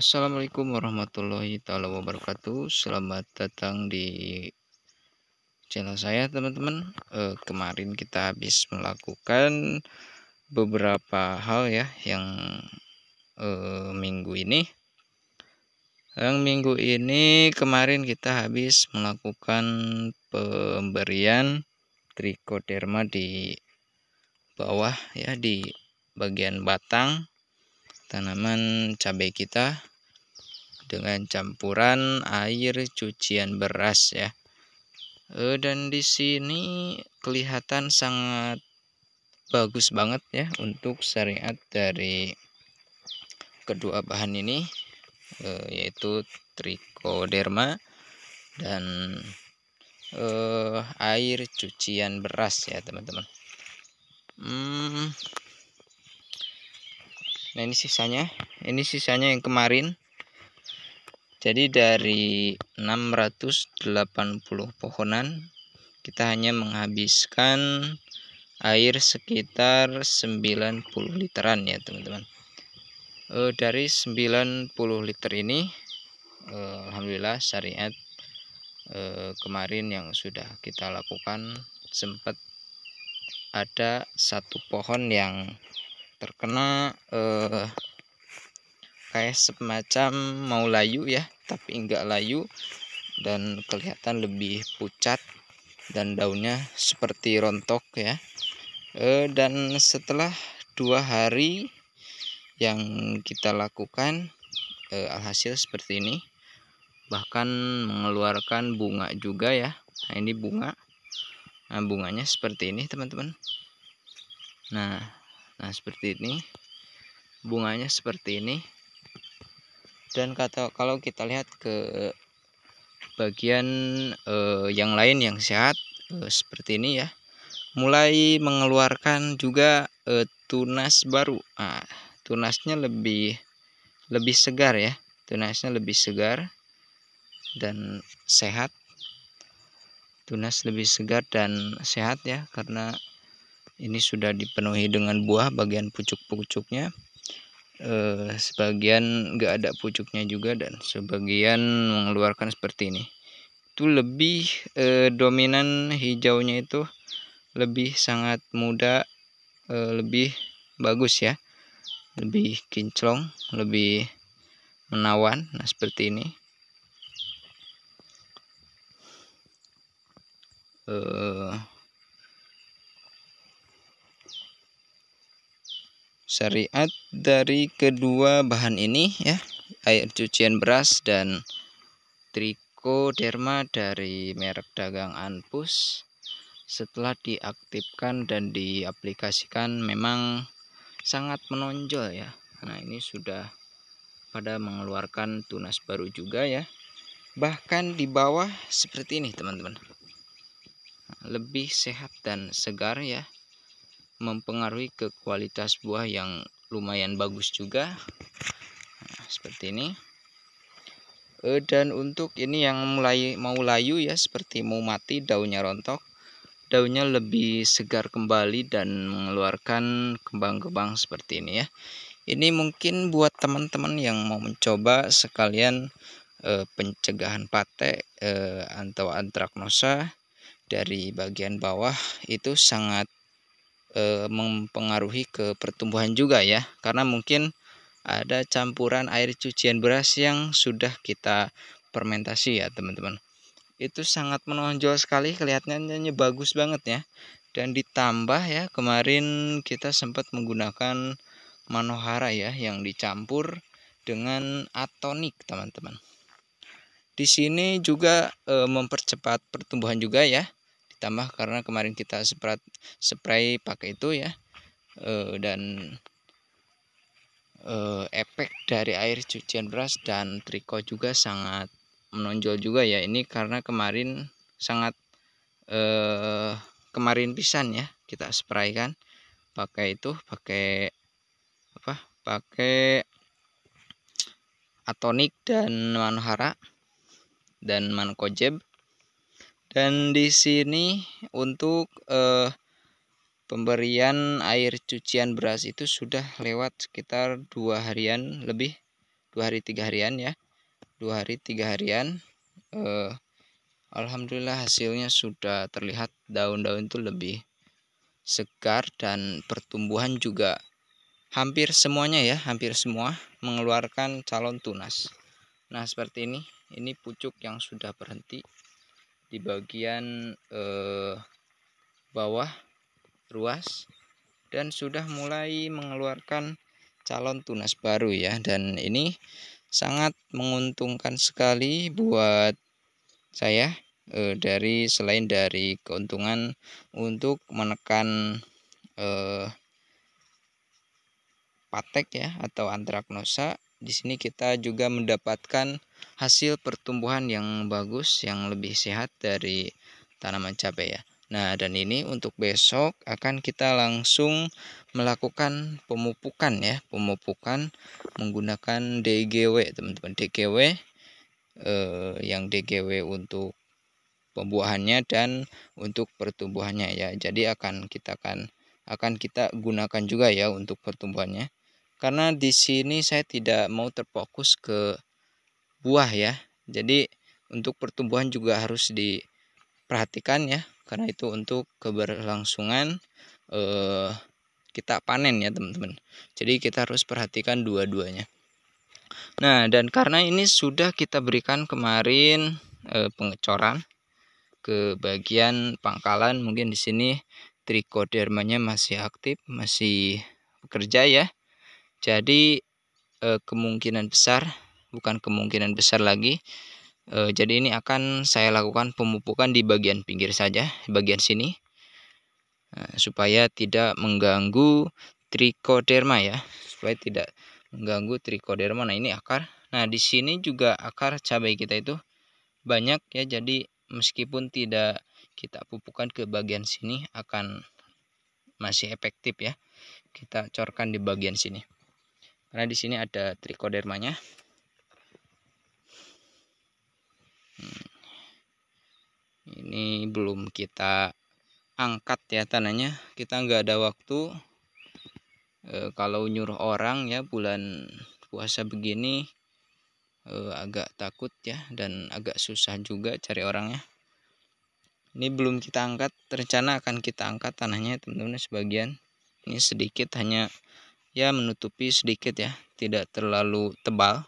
Assalamualaikum warahmatullahi taala wabarakatuh. Selamat datang di channel saya, teman-teman. E, kemarin kita habis melakukan beberapa hal ya yang e, minggu ini. Yang minggu ini kemarin kita habis melakukan pemberian trikoderma di bawah ya di bagian batang tanaman cabai kita dengan campuran air cucian beras ya. E, dan di sini kelihatan sangat bagus banget ya untuk syariat dari kedua bahan ini e, yaitu trichoderma dan e, air cucian beras ya teman-teman. Hmm. Nah ini sisanya, ini sisanya yang kemarin jadi dari 680 pohonan kita hanya menghabiskan air sekitar 90 literan ya teman-teman. E, dari 90 liter ini e, alhamdulillah syariat e, kemarin yang sudah kita lakukan sempat ada satu pohon yang terkena kayak semacam mau layu ya tapi enggak layu dan kelihatan lebih pucat dan daunnya seperti rontok ya e, dan setelah dua hari yang kita lakukan e, alhasil seperti ini bahkan mengeluarkan bunga juga ya nah ini bunga nah bunganya seperti ini teman-teman nah nah seperti ini bunganya seperti ini dan kata kalau kita lihat ke bagian eh, yang lain yang sehat eh, seperti ini ya mulai mengeluarkan juga eh, tunas baru nah, tunasnya lebih lebih segar ya tunasnya lebih segar dan sehat tunas lebih segar dan sehat ya karena ini sudah dipenuhi dengan buah bagian pucuk-pucuknya eh, sebagian nggak ada pucuknya juga dan sebagian mengeluarkan seperti ini itu lebih eh, dominan hijaunya itu lebih sangat muda eh, lebih bagus ya lebih kinclong lebih menawan nah seperti ini eh, syariat dari kedua bahan ini ya air cucian beras dan trikoderma dari merek dagang Anpus setelah diaktifkan dan diaplikasikan memang sangat menonjol ya nah ini sudah pada mengeluarkan tunas baru juga ya bahkan di bawah seperti ini teman-teman lebih sehat dan segar ya mempengaruhi ke kualitas buah yang lumayan bagus juga nah, seperti ini eh, dan untuk ini yang mulai mau layu ya seperti mau mati daunnya rontok daunnya lebih segar kembali dan mengeluarkan kembang-kembang seperti ini ya ini mungkin buat teman-teman yang mau mencoba sekalian e, pencegahan pate e, eh, atau antraknosa dari bagian bawah itu sangat e, mempengaruhi ke pertumbuhan juga ya karena mungkin ada campuran air cucian beras yang sudah kita fermentasi ya teman-teman itu sangat menonjol sekali kelihatannya bagus banget ya dan ditambah ya kemarin kita sempat menggunakan manohara ya yang dicampur dengan atonik teman-teman di sini juga e, mempercepat pertumbuhan juga ya tambah karena kemarin kita spray, spray pakai itu ya e, dan e, efek dari air cucian beras dan triko juga sangat menonjol juga ya ini karena kemarin sangat e, kemarin pisan ya kita spray kan pakai itu pakai apa pakai atonik dan manhara dan mankojeb dan di sini untuk eh, pemberian air cucian beras itu sudah lewat sekitar dua harian lebih dua hari tiga harian ya dua hari tiga harian eh, Alhamdulillah hasilnya sudah terlihat daun-daun itu lebih segar dan pertumbuhan juga hampir semuanya ya hampir semua mengeluarkan calon tunas nah seperti ini ini pucuk yang sudah berhenti di bagian eh, bawah ruas dan sudah mulai mengeluarkan calon tunas baru ya dan ini sangat menguntungkan sekali buat saya eh, dari selain dari keuntungan untuk menekan eh, patek ya atau antraknosa di sini kita juga mendapatkan hasil pertumbuhan yang bagus yang lebih sehat dari tanaman cabai ya Nah, dan ini untuk besok akan kita langsung melakukan pemupukan ya, pemupukan menggunakan DGW, teman-teman. DGW eh, yang DGW untuk pembuahannya dan untuk pertumbuhannya ya. Jadi akan kita akan akan kita gunakan juga ya untuk pertumbuhannya karena di sini saya tidak mau terfokus ke buah ya jadi untuk pertumbuhan juga harus diperhatikan ya karena itu untuk keberlangsungan eh, kita panen ya teman-teman jadi kita harus perhatikan dua-duanya nah dan karena ini sudah kita berikan kemarin eh, pengecoran ke bagian pangkalan mungkin di sini trichodermanya masih aktif masih bekerja ya jadi eh, kemungkinan besar, bukan kemungkinan besar lagi, eh, jadi ini akan saya lakukan pemupukan di bagian pinggir saja, bagian sini, eh, supaya tidak mengganggu trichoderma ya, supaya tidak mengganggu trichoderma. Nah ini akar. Nah di sini juga akar cabai kita itu banyak ya, jadi meskipun tidak kita pupukan ke bagian sini akan masih efektif ya kita corkan di bagian sini karena di sini ada trichodermanya hmm. ini belum kita angkat ya tanahnya kita nggak ada waktu e, kalau nyuruh orang ya bulan puasa begini e, agak takut ya dan agak susah juga cari orangnya ini belum kita angkat rencana akan kita angkat tanahnya teman-teman sebagian ini sedikit hanya ya menutupi sedikit ya tidak terlalu tebal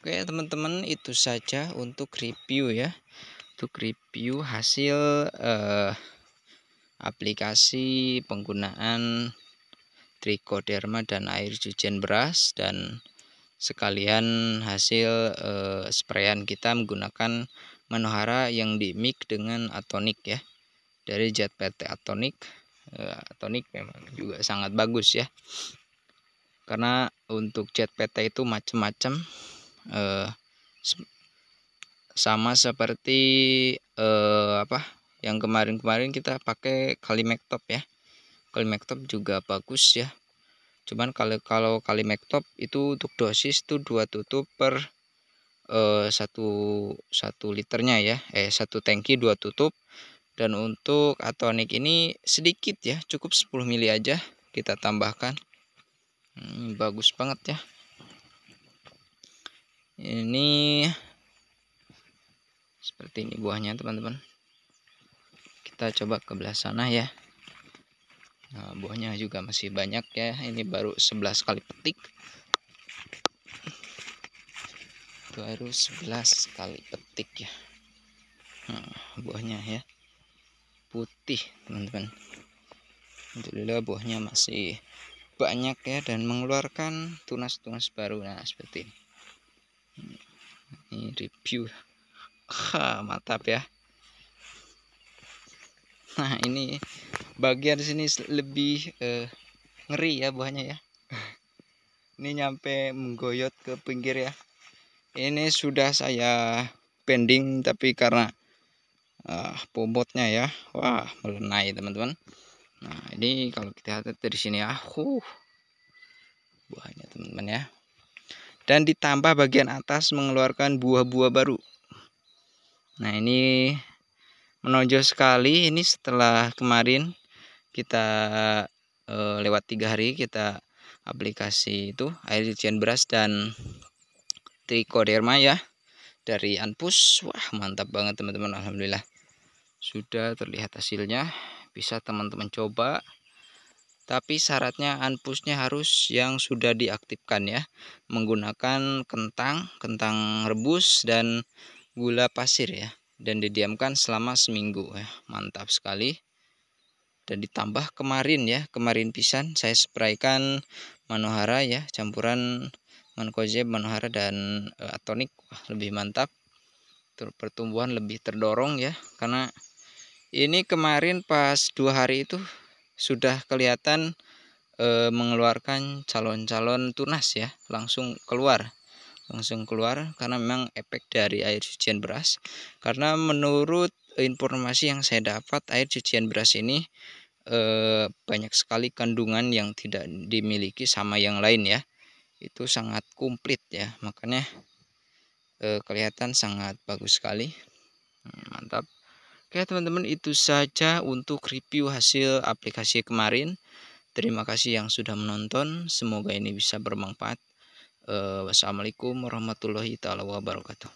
Oke teman-teman itu saja untuk review ya untuk review hasil eh, aplikasi penggunaan trichoderma dan air cucian beras dan sekalian hasil eh, sprayan kita menggunakan manohara yang di mix dengan atonik ya dari PT atonic eh, atonic memang juga sangat bagus ya karena untuk PT itu macam-macam eh, sama seperti eh, apa yang kemarin-kemarin kita pakai top ya top juga bagus ya cuman kalau kalau top itu untuk dosis itu dua tutup per eh, satu satu liternya ya eh satu tangki dua tutup dan untuk atonik ini sedikit ya, cukup 10 mili aja kita tambahkan. Hmm, bagus banget ya. Ini seperti ini buahnya teman-teman. Kita coba ke belah sana ya. Nah, buahnya juga masih banyak ya. Ini baru 11 kali petik. Baru 11 kali petik ya. Nah, buahnya ya putih teman-teman Alhamdulillah buahnya masih banyak ya dan mengeluarkan tunas-tunas baru nah seperti ini ini review ha, mantap ya nah ini bagian sini lebih eh, ngeri ya buahnya ya ini nyampe menggoyot ke pinggir ya ini sudah saya pending tapi karena uh, bobotnya ya wah melenai teman-teman nah ini kalau kita lihat dari sini ya ah, uh, buahnya teman-teman ya dan ditambah bagian atas mengeluarkan buah-buah baru nah ini menonjol sekali ini setelah kemarin kita uh, lewat tiga hari kita aplikasi itu air cucian beras dan trikoderma ya dari Anpus wah mantap banget teman-teman alhamdulillah sudah terlihat hasilnya bisa teman-teman coba tapi syaratnya anpusnya harus yang sudah diaktifkan ya menggunakan kentang kentang rebus dan gula pasir ya dan didiamkan selama seminggu ya mantap sekali dan ditambah kemarin ya kemarin pisan saya spraykan manohara ya campuran mankojeb manohara dan eh, atonik lebih mantap pertumbuhan lebih terdorong ya karena ini kemarin pas dua hari itu sudah kelihatan e, mengeluarkan calon-calon tunas ya langsung keluar langsung keluar karena memang efek dari air cucian beras karena menurut informasi yang saya dapat air cucian beras ini e, banyak sekali kandungan yang tidak dimiliki sama yang lain ya itu sangat komplit ya makanya e, kelihatan sangat bagus sekali hmm, mantap Oke teman-teman itu saja untuk review hasil aplikasi kemarin. Terima kasih yang sudah menonton. Semoga ini bisa bermanfaat. Uh, wassalamualaikum warahmatullahi taala wabarakatuh.